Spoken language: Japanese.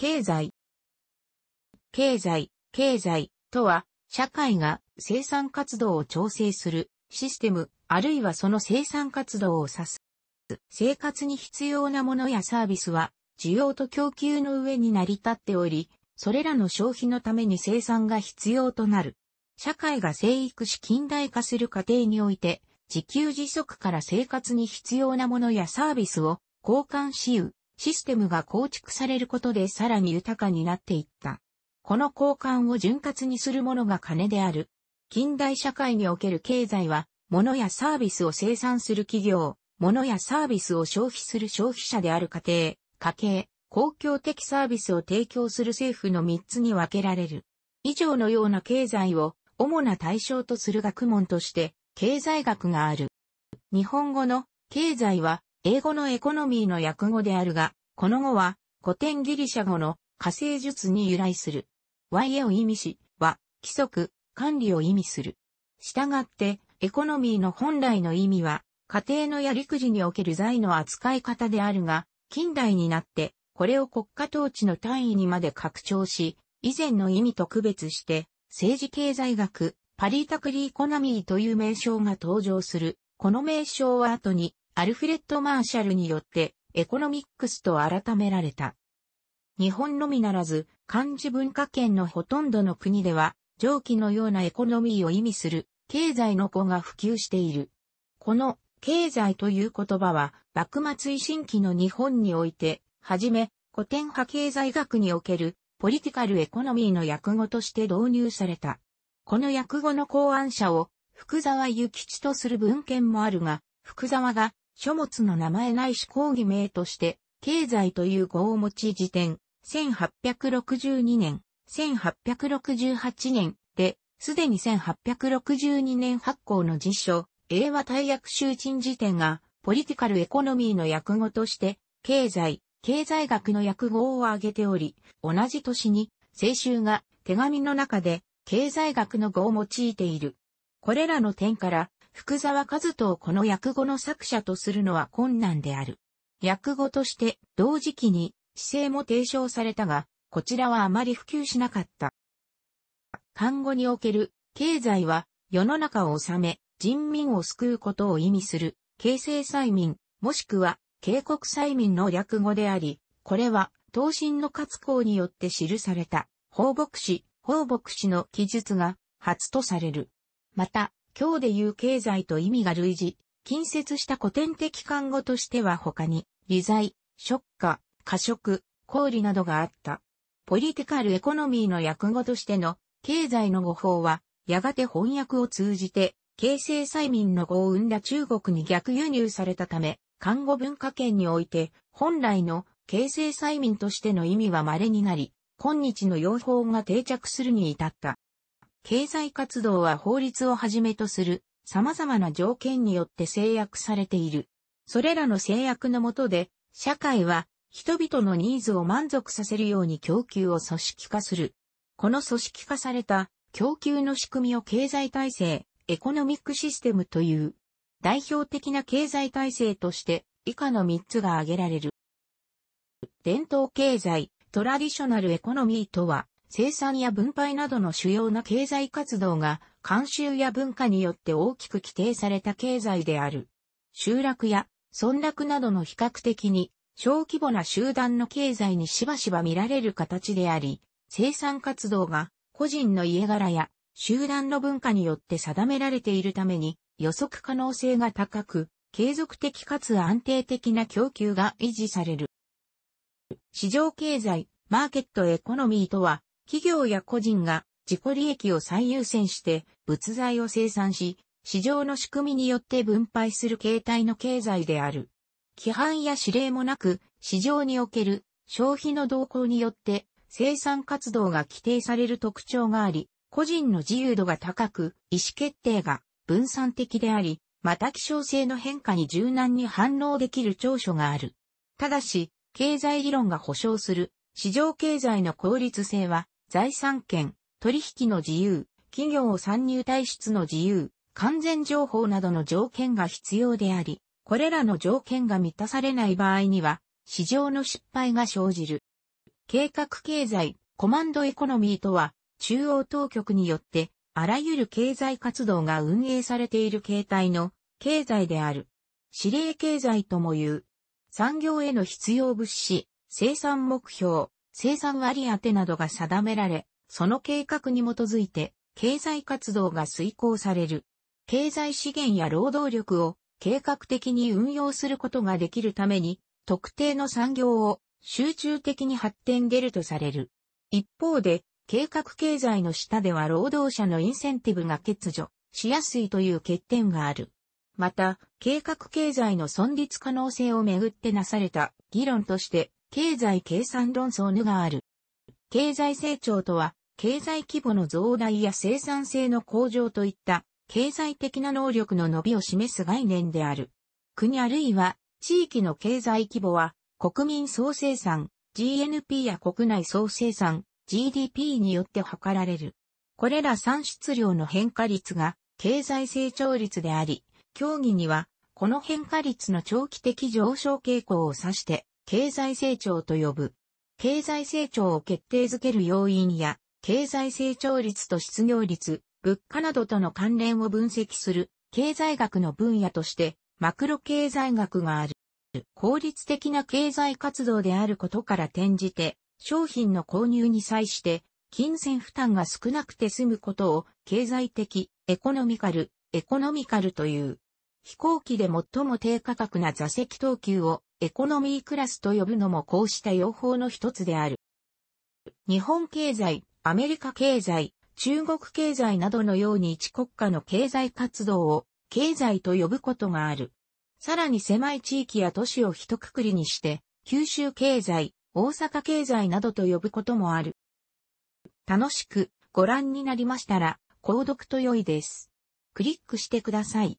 経済。経済、経済とは、社会が生産活動を調整するシステム、あるいはその生産活動を指す。生活に必要なものやサービスは、需要と供給の上に成り立っており、それらの消費のために生産が必要となる。社会が生育し近代化する過程において、自給自足から生活に必要なものやサービスを交換しう。システムが構築されることでさらに豊かになっていった。この交換を潤滑にするものが金である。近代社会における経済は、物やサービスを生産する企業、物やサービスを消費する消費者である家庭、家計、公共的サービスを提供する政府の3つに分けられる。以上のような経済を主な対象とする学問として、経済学がある。日本語の経済は英語のエコノミーの訳語であるが、この語は古典ギリシャ語の火星術に由来する。YA を意味し、は、規則、管理を意味する。従って、エコノミーの本来の意味は、家庭のや陸じにおける財の扱い方であるが、近代になって、これを国家統治の単位にまで拡張し、以前の意味と区別して、政治経済学、パリータクリーコナミーという名称が登場する。この名称は後に、アルフレッド・マーシャルによってエコノミックスと改められた。日本のみならず、漢字文化圏のほとんどの国では、上記のようなエコノミーを意味する経済の語が普及している。この経済という言葉は、幕末維新期の日本において、はじめ、古典派経済学におけるポリティカルエコノミーの訳語として導入された。この訳語の考案者を福沢諭吉とする文献もあるが、福沢が書物の名前ないし講義名として、経済という語を用い辞典、1862年、1868年で、すでに1862年発行の辞書、英和大役集陳辞典が、ポリティカルエコノミーの訳語として、経済、経済学の訳語を挙げており、同じ年に、青春が手紙の中で、経済学の語を用いている。これらの点から、福沢和人をこの訳語の作者とするのは困難である。訳語として同時期に姿勢も提唱されたが、こちらはあまり普及しなかった。漢語における経済は世の中を治め人民を救うことを意味する形成催眠もしくは警告催眠の略語であり、これは東進の活行によって記された放牧師、放牧師の記述が初とされる。また、今日でいう経済と意味が類似、近接した古典的漢語としては他に、理財、食家、過食、氷などがあった。ポリティカルエコノミーの訳語としての経済の語法は、やがて翻訳を通じて、形成催眠の語を生んだ中国に逆輸入されたため、看護文化圏において、本来の形成催眠としての意味は稀になり、今日の用法が定着するに至った。経済活動は法律をはじめとする様々な条件によって制約されている。それらの制約のもとで、社会は人々のニーズを満足させるように供給を組織化する。この組織化された供給の仕組みを経済体制、エコノミックシステムという代表的な経済体制として以下の3つが挙げられる。伝統経済、トラディショナルエコノミーとは、生産や分配などの主要な経済活動が、慣習や文化によって大きく規定された経済である。集落や村落などの比較的に小規模な集団の経済にしばしば見られる形であり、生産活動が個人の家柄や集団の文化によって定められているために予測可能性が高く、継続的かつ安定的な供給が維持される。市場経済、マーケットエコノミーとは、企業や個人が自己利益を最優先して物材を生産し、市場の仕組みによって分配する形態の経済である。規範や指令もなく、市場における消費の動向によって生産活動が規定される特徴があり、個人の自由度が高く、意思決定が分散的であり、また希少性の変化に柔軟に反応できる長所がある。ただし、経済理論が保障する市場経済の効率性は財産権、取引の自由、企業参入体質の自由、完全情報などの条件が必要であり、これらの条件が満たされない場合には、市場の失敗が生じる。計画経済、コマンドエコノミーとは、中央当局によって、あらゆる経済活動が運営されている形態の経済である。指令経済とも言う。産業への必要物資、生産目標、生産割当てなどが定められ、その計画に基づいて、経済活動が遂行される。経済資源や労働力を計画的に運用することができるために、特定の産業を集中的に発展出るとされる。一方で、計画経済の下では労働者のインセンティブが欠如しやすいという欠点がある。また、計画経済の存立可能性をめぐってなされた議論として、経済計算論争ぬがある。経済成長とは、経済規模の増大や生産性の向上といった経済的な能力の伸びを示す概念である。国あるいは地域の経済規模は国民総生産 GNP や国内総生産 GDP によって測られる。これら産出量の変化率が経済成長率であり、競技にはこの変化率の長期的上昇傾向を指して経済成長と呼ぶ。経済成長を決定づける要因や、経済成長率と失業率、物価などとの関連を分析する、経済学の分野として、マクロ経済学がある。効率的な経済活動であることから転じて、商品の購入に際して、金銭負担が少なくて済むことを、経済的、エコノミカル、エコノミカルという。飛行機で最も低価格な座席等級をエコノミークラスと呼ぶのもこうした用法の一つである。日本経済、アメリカ経済、中国経済などのように一国家の経済活動を経済と呼ぶことがある。さらに狭い地域や都市を一括りにして、九州経済、大阪経済などと呼ぶこともある。楽しくご覧になりましたら、購読と良いです。クリックしてください。